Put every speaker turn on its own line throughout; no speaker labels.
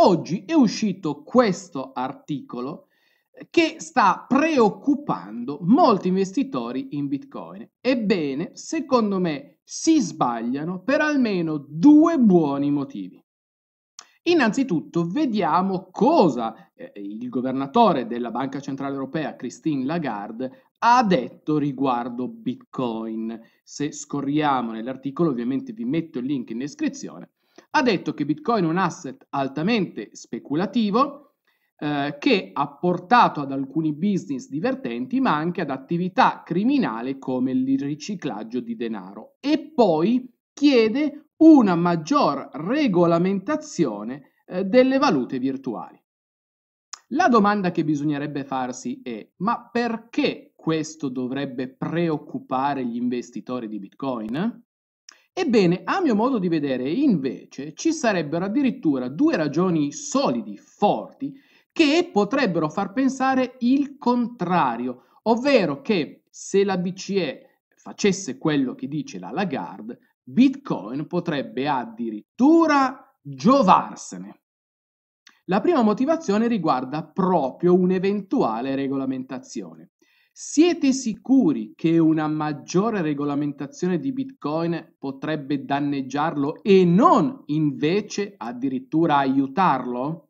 oggi è uscito questo articolo che sta preoccupando molti investitori in Bitcoin. Ebbene, secondo me si sbagliano per almeno due buoni motivi. Innanzitutto vediamo cosa eh, il governatore della Banca Centrale Europea, Christine Lagarde, ha detto riguardo Bitcoin. Se scorriamo nell'articolo, ovviamente vi metto il link in descrizione, ha detto che Bitcoin è un asset altamente speculativo eh, che ha portato ad alcuni business divertenti ma anche ad attività criminali come il riciclaggio di denaro e poi chiede una maggior regolamentazione eh, delle valute virtuali. La domanda che bisognerebbe farsi è ma perché questo dovrebbe preoccupare gli investitori di Bitcoin? Ebbene, a mio modo di vedere, invece, ci sarebbero addirittura due ragioni solidi, forti, che potrebbero far pensare il contrario, ovvero che se la BCE facesse quello che dice la Lagarde, Bitcoin potrebbe addirittura giovarsene. La prima motivazione riguarda proprio un'eventuale regolamentazione. Siete sicuri che una maggiore regolamentazione di Bitcoin potrebbe danneggiarlo e non invece addirittura aiutarlo?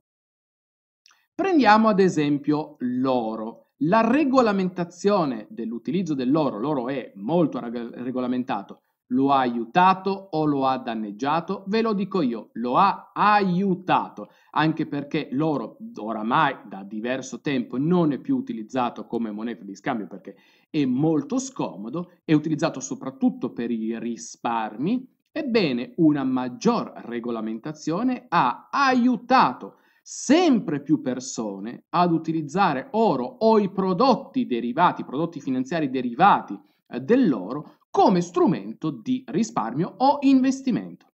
Prendiamo ad esempio l'oro. La regolamentazione dell'utilizzo dell'oro, l'oro è molto regolamentato, lo ha aiutato o lo ha danneggiato? Ve lo dico io, lo ha aiutato, anche perché l'oro oramai da diverso tempo non è più utilizzato come moneta di scambio perché è molto scomodo, è utilizzato soprattutto per i risparmi, ebbene una maggior regolamentazione ha aiutato sempre più persone ad utilizzare oro o i prodotti derivati, prodotti finanziari derivati eh, dell'oro come strumento di risparmio o investimento.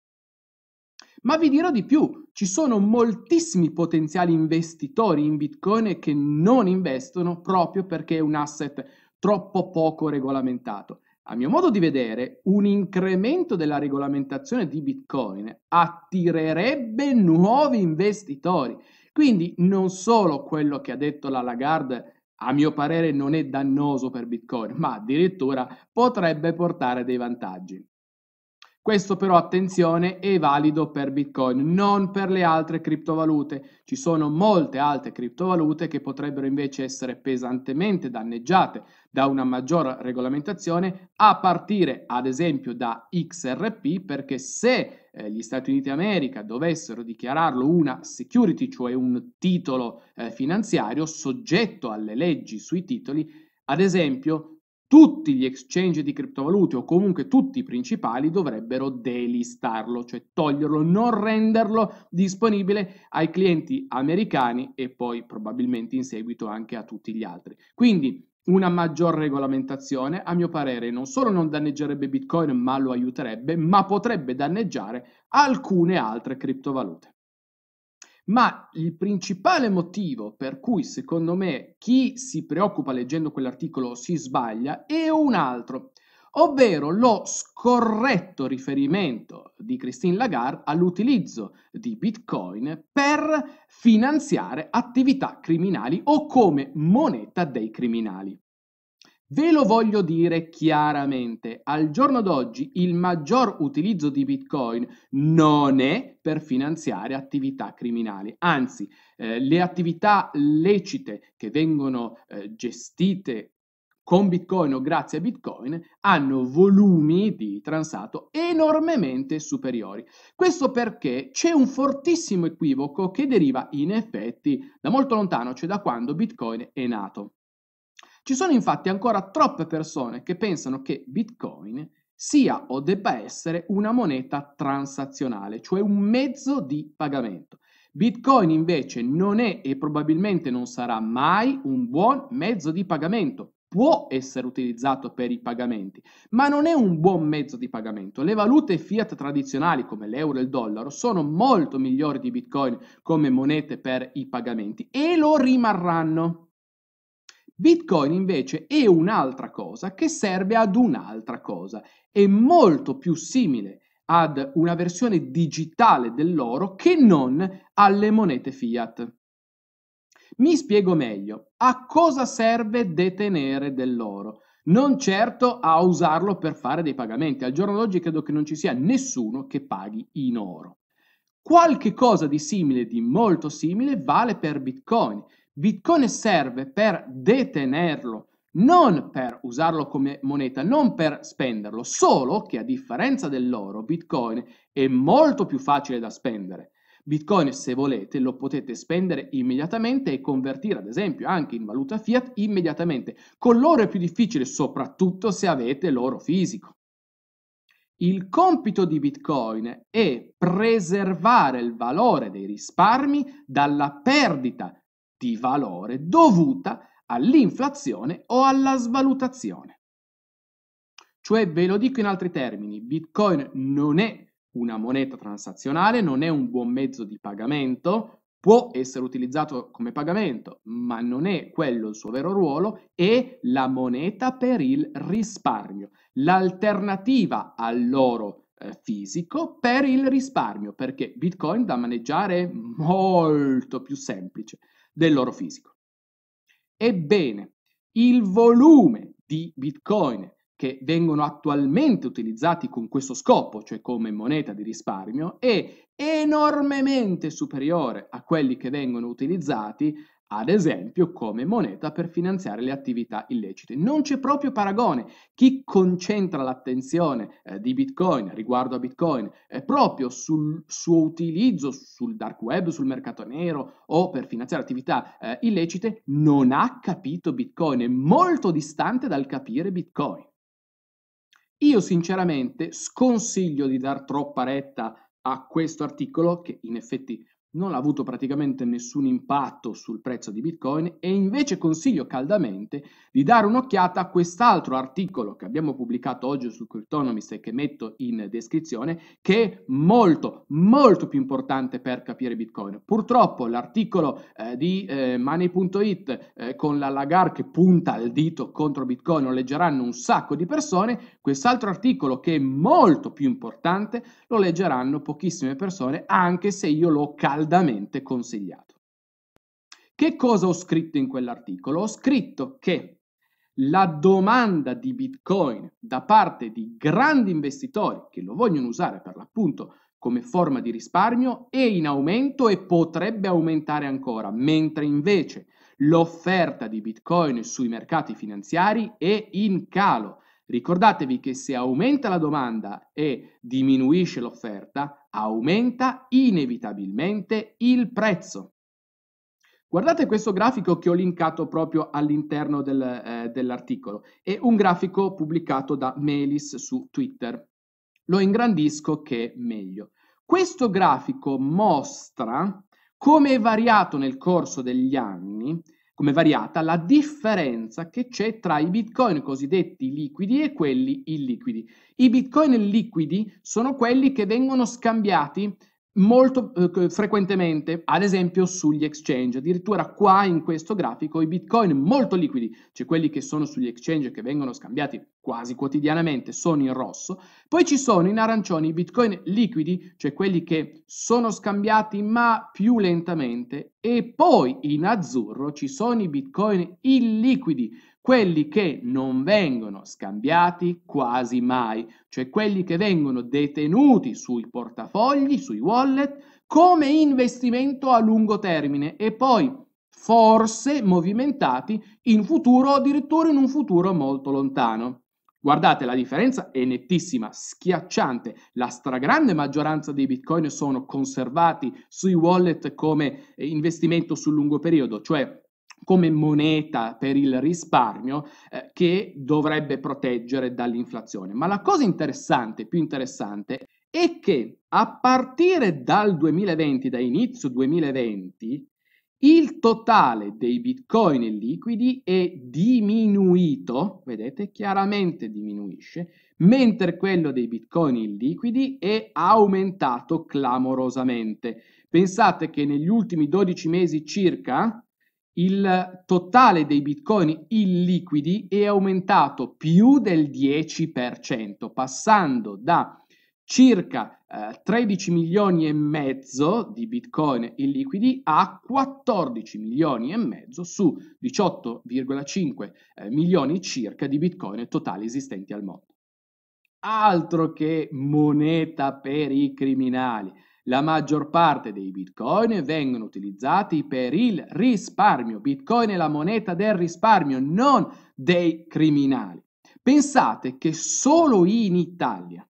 Ma vi dirò di più, ci sono moltissimi potenziali investitori in Bitcoin che non investono proprio perché è un asset troppo poco regolamentato. A mio modo di vedere, un incremento della regolamentazione di Bitcoin attirerebbe nuovi investitori. Quindi non solo quello che ha detto la Lagarde a mio parere non è dannoso per Bitcoin, ma addirittura potrebbe portare dei vantaggi. Questo però attenzione è valido per Bitcoin, non per le altre criptovalute. Ci sono molte altre criptovalute che potrebbero invece essere pesantemente danneggiate da una maggior regolamentazione, a partire ad esempio da XRP, perché se eh, gli Stati Uniti d'America dovessero dichiararlo una security, cioè un titolo eh, finanziario soggetto alle leggi sui titoli, ad esempio tutti gli exchange di criptovalute o comunque tutti i principali dovrebbero delistarlo, cioè toglierlo, non renderlo disponibile ai clienti americani e poi probabilmente in seguito anche a tutti gli altri. Quindi una maggior regolamentazione, a mio parere, non solo non danneggerebbe Bitcoin, ma lo aiuterebbe, ma potrebbe danneggiare alcune altre criptovalute. Ma il principale motivo per cui secondo me chi si preoccupa leggendo quell'articolo si sbaglia è un altro, ovvero lo scorretto riferimento di Christine Lagarde all'utilizzo di Bitcoin per finanziare attività criminali o come moneta dei criminali. Ve lo voglio dire chiaramente, al giorno d'oggi il maggior utilizzo di Bitcoin non è per finanziare attività criminali, anzi eh, le attività lecite che vengono eh, gestite con Bitcoin o grazie a Bitcoin hanno volumi di transato enormemente superiori. Questo perché c'è un fortissimo equivoco che deriva in effetti da molto lontano, cioè da quando Bitcoin è nato. Ci sono infatti ancora troppe persone che pensano che Bitcoin sia o debba essere una moneta transazionale, cioè un mezzo di pagamento. Bitcoin invece non è e probabilmente non sarà mai un buon mezzo di pagamento. Può essere utilizzato per i pagamenti, ma non è un buon mezzo di pagamento. Le valute fiat tradizionali come l'euro e il dollaro sono molto migliori di Bitcoin come monete per i pagamenti e lo rimarranno. Bitcoin invece è un'altra cosa che serve ad un'altra cosa, è molto più simile ad una versione digitale dell'oro che non alle monete fiat. Mi spiego meglio, a cosa serve detenere dell'oro? Non certo a usarlo per fare dei pagamenti, al giorno d'oggi credo che non ci sia nessuno che paghi in oro. Qualche cosa di simile, di molto simile, vale per Bitcoin. Bitcoin serve per detenerlo, non per usarlo come moneta, non per spenderlo, solo che a differenza dell'oro, Bitcoin è molto più facile da spendere. Bitcoin, se volete, lo potete spendere immediatamente e convertire, ad esempio, anche in valuta fiat immediatamente. Con l'oro è più difficile, soprattutto se avete l'oro fisico. Il compito di Bitcoin è preservare il valore dei risparmi dalla perdita di valore dovuta all'inflazione o alla svalutazione. Cioè, ve lo dico in altri termini, Bitcoin non è una moneta transazionale, non è un buon mezzo di pagamento, può essere utilizzato come pagamento, ma non è quello il suo vero ruolo, è la moneta per il risparmio, l'alternativa all'oro eh, fisico per il risparmio, perché Bitcoin da maneggiare è molto più semplice del loro fisico. Ebbene, il volume di bitcoin che vengono attualmente utilizzati con questo scopo, cioè come moneta di risparmio, è enormemente superiore a quelli che vengono utilizzati ad esempio come moneta per finanziare le attività illecite. Non c'è proprio paragone. Chi concentra l'attenzione eh, di Bitcoin riguardo a Bitcoin eh, proprio sul suo utilizzo sul dark web, sul mercato nero o per finanziare attività eh, illecite, non ha capito Bitcoin, è molto distante dal capire Bitcoin. Io sinceramente sconsiglio di dar troppa retta a questo articolo, che in effetti non ha avuto praticamente nessun impatto sul prezzo di Bitcoin e invece consiglio caldamente di dare un'occhiata a quest'altro articolo che abbiamo pubblicato oggi su Cryptonomist e che metto in descrizione che è molto molto più importante per capire Bitcoin. Purtroppo l'articolo eh, di eh, money.it eh, con la Lagar che punta il dito contro Bitcoin lo leggeranno un sacco di persone, quest'altro articolo che è molto più importante lo leggeranno pochissime persone anche se io l'ho caldo caldamente consigliato. Che cosa ho scritto in quell'articolo? Ho scritto che la domanda di Bitcoin da parte di grandi investitori che lo vogliono usare per l'appunto come forma di risparmio è in aumento e potrebbe aumentare ancora, mentre invece l'offerta di Bitcoin sui mercati finanziari è in calo Ricordatevi che se aumenta la domanda e diminuisce l'offerta, aumenta inevitabilmente il prezzo. Guardate questo grafico che ho linkato proprio all'interno del, eh, dell'articolo. È un grafico pubblicato da Melis su Twitter. Lo ingrandisco che è meglio. Questo grafico mostra come è variato nel corso degli anni come variata la differenza che c'è tra i bitcoin cosiddetti liquidi e quelli illiquidi. I bitcoin liquidi sono quelli che vengono scambiati molto eh, frequentemente, ad esempio sugli exchange. Addirittura qua in questo grafico i bitcoin molto liquidi, cioè quelli che sono sugli exchange che vengono scambiati quasi quotidianamente, sono in rosso. Poi ci sono in arancione i bitcoin liquidi, cioè quelli che sono scambiati ma più lentamente. E poi in azzurro ci sono i bitcoin illiquidi, quelli che non vengono scambiati quasi mai, cioè quelli che vengono detenuti sui portafogli, sui wallet, come investimento a lungo termine e poi forse movimentati in futuro o addirittura in un futuro molto lontano. Guardate, la differenza è nettissima, schiacciante. La stragrande maggioranza dei bitcoin sono conservati sui wallet come eh, investimento sul lungo periodo, cioè come moneta per il risparmio eh, che dovrebbe proteggere dall'inflazione. Ma la cosa interessante, più interessante, è che a partire dal 2020, da inizio 2020, il totale dei bitcoin liquidi è diminuito, vedete chiaramente diminuisce, mentre quello dei bitcoin liquidi è aumentato clamorosamente. Pensate che negli ultimi 12 mesi circa il totale dei bitcoin illiquidi è aumentato più del 10%, passando da circa eh, 13 milioni e mezzo di bitcoin illiquidi a 14 milioni e mezzo su 18,5 eh, milioni circa di bitcoin totali esistenti al mondo. Altro che moneta per i criminali. La maggior parte dei bitcoin vengono utilizzati per il risparmio. Bitcoin è la moneta del risparmio, non dei criminali. Pensate che solo in Italia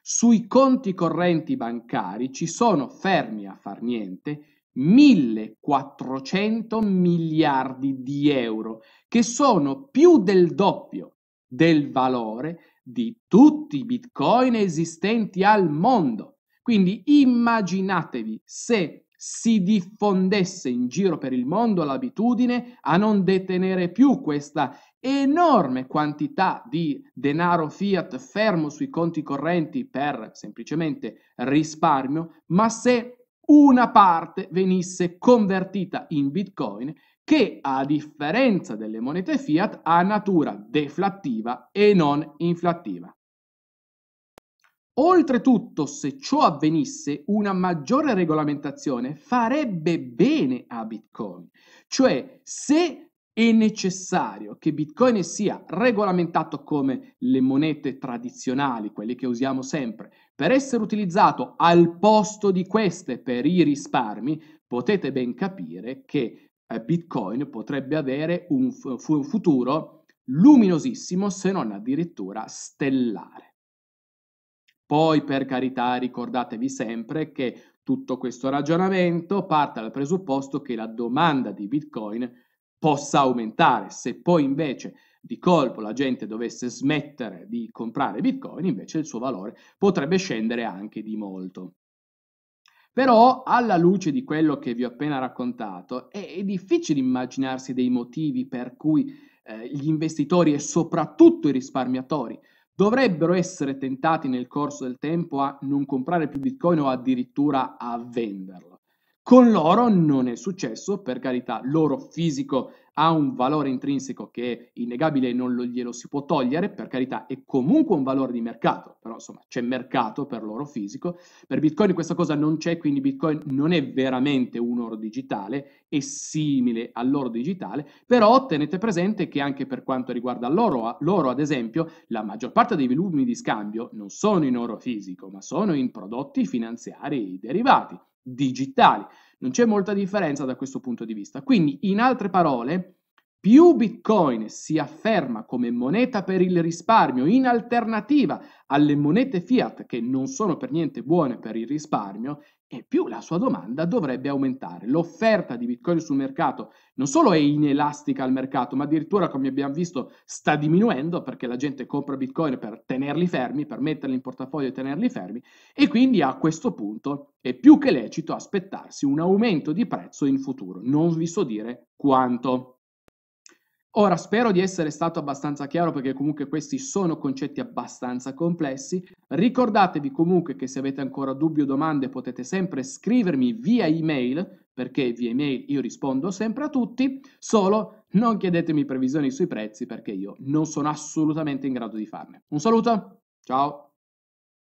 sui conti correnti bancari ci sono fermi a far niente 1400 miliardi di euro, che sono più del doppio del valore di tutti i bitcoin esistenti al mondo. Quindi immaginatevi se si diffondesse in giro per il mondo l'abitudine a non detenere più questa enorme quantità di denaro fiat fermo sui conti correnti per semplicemente risparmio, ma se una parte venisse convertita in bitcoin che a differenza delle monete fiat ha natura deflattiva e non inflattiva. Oltretutto, se ciò avvenisse, una maggiore regolamentazione farebbe bene a Bitcoin. Cioè, se è necessario che Bitcoin sia regolamentato come le monete tradizionali, quelle che usiamo sempre, per essere utilizzato al posto di queste per i risparmi, potete ben capire che eh, Bitcoin potrebbe avere un futuro luminosissimo, se non addirittura stellare. Poi, per carità, ricordatevi sempre che tutto questo ragionamento parte dal presupposto che la domanda di Bitcoin possa aumentare. Se poi invece di colpo la gente dovesse smettere di comprare Bitcoin, invece il suo valore potrebbe scendere anche di molto. Però, alla luce di quello che vi ho appena raccontato, è, è difficile immaginarsi dei motivi per cui eh, gli investitori e soprattutto i risparmiatori dovrebbero essere tentati nel corso del tempo a non comprare più Bitcoin o addirittura a venderlo. Con loro non è successo, per carità, l'oro fisico ha un valore intrinseco che è innegabile e non lo, glielo si può togliere, per carità, è comunque un valore di mercato, però insomma c'è mercato per l'oro fisico. Per Bitcoin questa cosa non c'è, quindi Bitcoin non è veramente un oro digitale, è simile all'oro digitale, però tenete presente che anche per quanto riguarda l'oro, l'oro ad esempio, la maggior parte dei volumi di scambio non sono in oro fisico, ma sono in prodotti finanziari derivati, digitali. Non c'è molta differenza da questo punto di vista. Quindi, in altre parole, più Bitcoin si afferma come moneta per il risparmio in alternativa alle monete fiat che non sono per niente buone per il risparmio, e più la sua domanda dovrebbe aumentare. L'offerta di Bitcoin sul mercato non solo è inelastica al mercato, ma addirittura, come abbiamo visto, sta diminuendo perché la gente compra Bitcoin per tenerli fermi, per metterli in portafoglio e tenerli fermi, e quindi a questo punto è più che lecito aspettarsi un aumento di prezzo in futuro. Non vi so dire quanto. Ora spero di essere stato abbastanza chiaro perché comunque questi sono concetti abbastanza complessi. Ricordatevi comunque che se avete ancora dubbi o domande potete sempre scrivermi via email perché via email io rispondo sempre a tutti, solo non chiedetemi previsioni sui prezzi perché io non sono assolutamente in grado di farne. Un saluto, ciao!